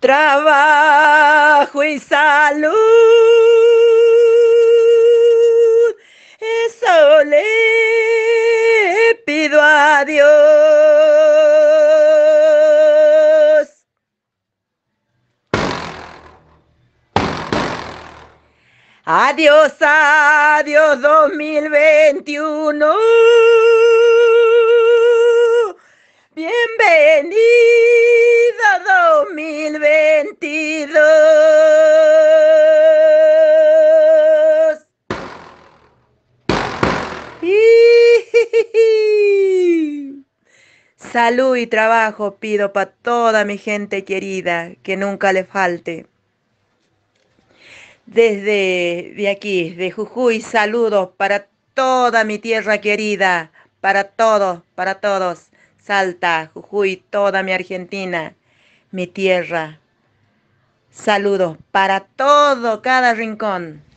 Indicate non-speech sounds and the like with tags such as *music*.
trabajo y salud. Eso le pido a Dios. Adiós, adiós 2021. *laughs* Salud y trabajo pido para toda mi gente querida, que nunca le falte. Desde de aquí, de Jujuy, saludos para toda mi tierra querida, para todos, para todos. Salta, Jujuy, toda mi Argentina, mi tierra. Saludos para todo, cada rincón.